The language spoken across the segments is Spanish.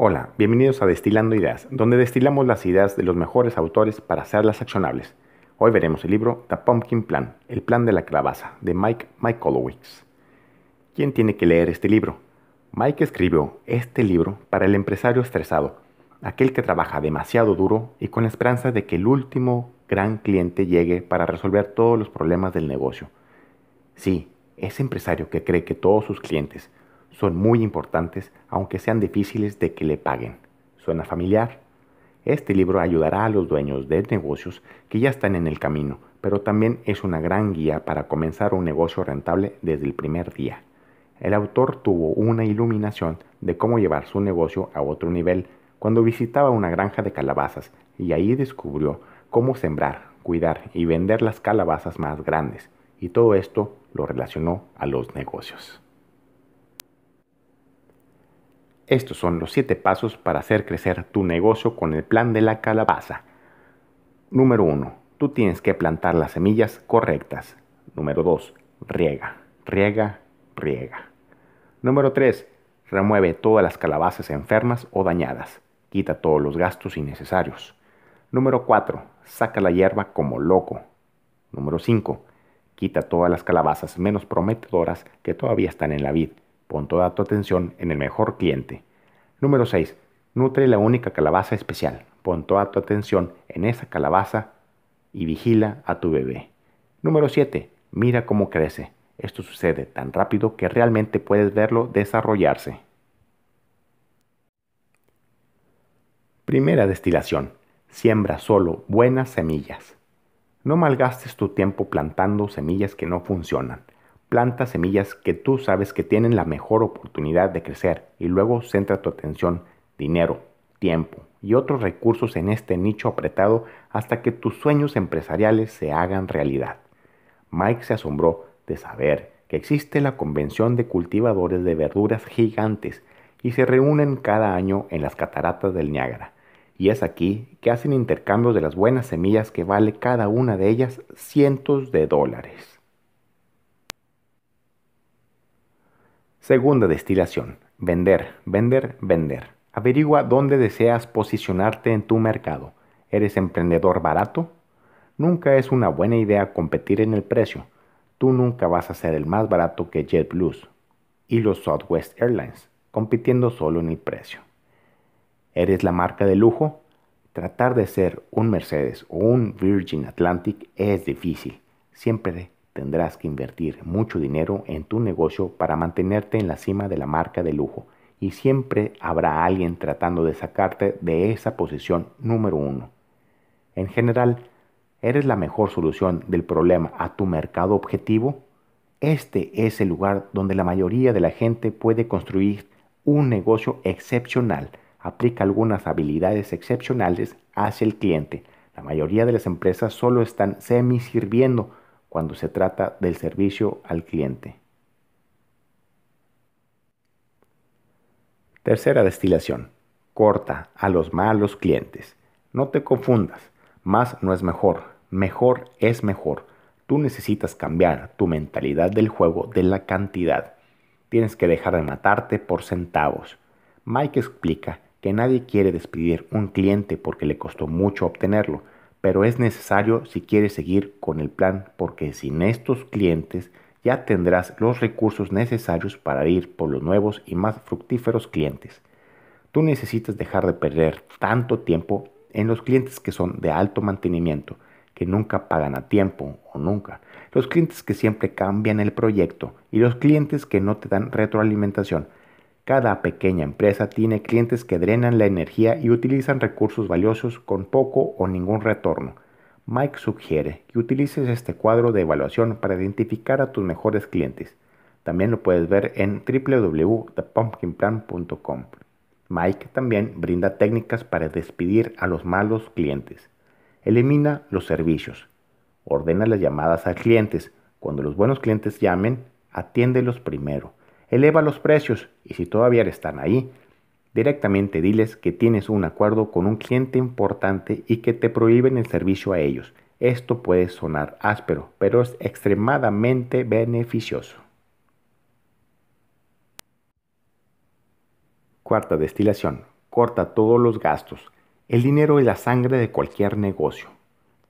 Hola, bienvenidos a Destilando Ideas, donde destilamos las ideas de los mejores autores para hacerlas accionables. Hoy veremos el libro The Pumpkin Plan, el plan de la calabaza, de Mike Michaelowicz. ¿Quién tiene que leer este libro? Mike escribió este libro para el empresario estresado, aquel que trabaja demasiado duro y con la esperanza de que el último gran cliente llegue para resolver todos los problemas del negocio. Sí, ese empresario que cree que todos sus clientes son muy importantes aunque sean difíciles de que le paguen. ¿Suena familiar? Este libro ayudará a los dueños de negocios que ya están en el camino, pero también es una gran guía para comenzar un negocio rentable desde el primer día. El autor tuvo una iluminación de cómo llevar su negocio a otro nivel cuando visitaba una granja de calabazas y ahí descubrió cómo sembrar, cuidar y vender las calabazas más grandes, y todo esto lo relacionó a los negocios. Estos son los 7 pasos para hacer crecer tu negocio con el plan de la calabaza. Número 1. Tú tienes que plantar las semillas correctas. Número 2. Riega, riega, riega. Número 3. Remueve todas las calabazas enfermas o dañadas. Quita todos los gastos innecesarios. Número 4. Saca la hierba como loco. Número 5. Quita todas las calabazas menos prometedoras que todavía están en la vid. Pon toda tu atención en el mejor cliente. Número 6. Nutre la única calabaza especial. Pon toda tu atención en esa calabaza y vigila a tu bebé. Número 7. Mira cómo crece. Esto sucede tan rápido que realmente puedes verlo desarrollarse. Primera destilación. Siembra solo buenas semillas. No malgastes tu tiempo plantando semillas que no funcionan plantas semillas que tú sabes que tienen la mejor oportunidad de crecer y luego centra tu atención, dinero, tiempo y otros recursos en este nicho apretado hasta que tus sueños empresariales se hagan realidad. Mike se asombró de saber que existe la Convención de Cultivadores de Verduras Gigantes y se reúnen cada año en las cataratas del Niágara. Y es aquí que hacen intercambios de las buenas semillas que vale cada una de ellas cientos de dólares. Segunda destilación. Vender, vender, vender. Averigua dónde deseas posicionarte en tu mercado. ¿Eres emprendedor barato? Nunca es una buena idea competir en el precio. Tú nunca vas a ser el más barato que JetBlue y los Southwest Airlines, compitiendo solo en el precio. ¿Eres la marca de lujo? Tratar de ser un Mercedes o un Virgin Atlantic es difícil. Siempre tendrás que invertir mucho dinero en tu negocio para mantenerte en la cima de la marca de lujo y siempre habrá alguien tratando de sacarte de esa posición número uno. En general, ¿eres la mejor solución del problema a tu mercado objetivo? Este es el lugar donde la mayoría de la gente puede construir un negocio excepcional. Aplica algunas habilidades excepcionales hacia el cliente. La mayoría de las empresas solo están semi sirviendo cuando se trata del servicio al cliente. Tercera destilación. Corta a los malos clientes. No te confundas. Más no es mejor. Mejor es mejor. Tú necesitas cambiar tu mentalidad del juego de la cantidad. Tienes que dejar de matarte por centavos. Mike explica que nadie quiere despedir un cliente porque le costó mucho obtenerlo, pero es necesario si quieres seguir con el plan porque sin estos clientes ya tendrás los recursos necesarios para ir por los nuevos y más fructíferos clientes. Tú necesitas dejar de perder tanto tiempo en los clientes que son de alto mantenimiento, que nunca pagan a tiempo o nunca, los clientes que siempre cambian el proyecto y los clientes que no te dan retroalimentación, cada pequeña empresa tiene clientes que drenan la energía y utilizan recursos valiosos con poco o ningún retorno. Mike sugiere que utilices este cuadro de evaluación para identificar a tus mejores clientes. También lo puedes ver en www.thepumpkinplan.com. Mike también brinda técnicas para despedir a los malos clientes. Elimina los servicios. Ordena las llamadas a clientes. Cuando los buenos clientes llamen, atiéndelos primero eleva los precios y si todavía están ahí, directamente diles que tienes un acuerdo con un cliente importante y que te prohíben el servicio a ellos. Esto puede sonar áspero, pero es extremadamente beneficioso. Cuarta destilación. Corta todos los gastos. El dinero es la sangre de cualquier negocio.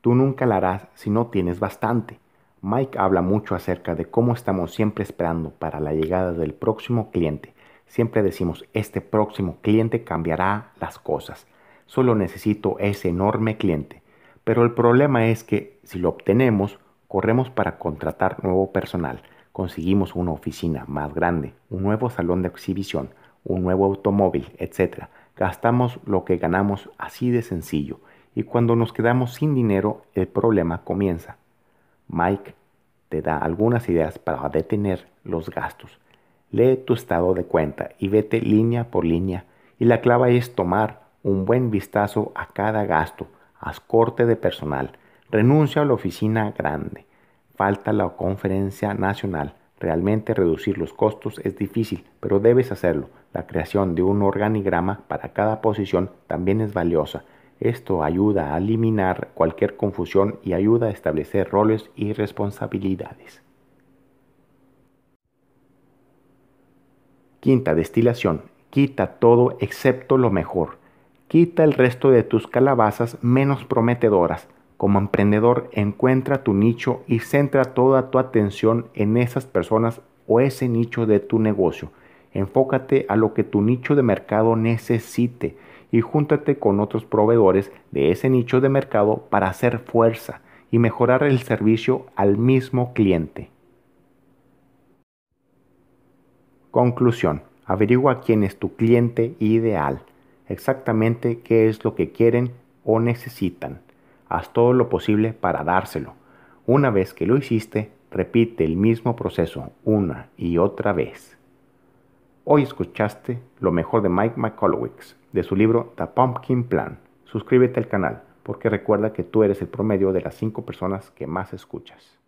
Tú nunca la harás si no tienes bastante. Mike habla mucho acerca de cómo estamos siempre esperando para la llegada del próximo cliente. Siempre decimos, este próximo cliente cambiará las cosas. Solo necesito ese enorme cliente. Pero el problema es que si lo obtenemos, corremos para contratar nuevo personal. Conseguimos una oficina más grande, un nuevo salón de exhibición, un nuevo automóvil, etc. Gastamos lo que ganamos así de sencillo. Y cuando nos quedamos sin dinero, el problema comienza. Mike te da algunas ideas para detener los gastos. Lee tu estado de cuenta y vete línea por línea y la clave es tomar un buen vistazo a cada gasto. Haz corte de personal. Renuncia a la oficina grande. Falta la conferencia nacional. Realmente reducir los costos es difícil, pero debes hacerlo. La creación de un organigrama para cada posición también es valiosa. Esto ayuda a eliminar cualquier confusión y ayuda a establecer roles y responsabilidades. Quinta destilación. Quita todo excepto lo mejor. Quita el resto de tus calabazas menos prometedoras. Como emprendedor, encuentra tu nicho y centra toda tu atención en esas personas o ese nicho de tu negocio. Enfócate a lo que tu nicho de mercado necesite y júntate con otros proveedores de ese nicho de mercado para hacer fuerza y mejorar el servicio al mismo cliente. Conclusión. Averigua quién es tu cliente ideal, exactamente qué es lo que quieren o necesitan. Haz todo lo posible para dárselo. Una vez que lo hiciste, repite el mismo proceso una y otra vez. Hoy escuchaste lo mejor de Mike McCollowicz de su libro The Pumpkin Plan. Suscríbete al canal porque recuerda que tú eres el promedio de las 5 personas que más escuchas.